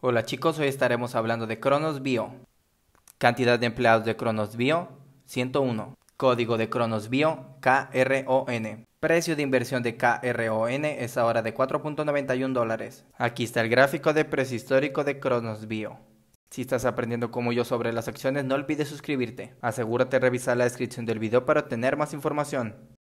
Hola chicos, hoy estaremos hablando de Cronos Bio. Cantidad de empleados de Cronos Bio, 101. Código de Cronos Bio, KRON. Precio de inversión de KRON es ahora de 4.91 dólares. Aquí está el gráfico de precio histórico de Cronos Bio. Si estás aprendiendo como yo sobre las acciones, no olvides suscribirte. Asegúrate de revisar la descripción del video para obtener más información.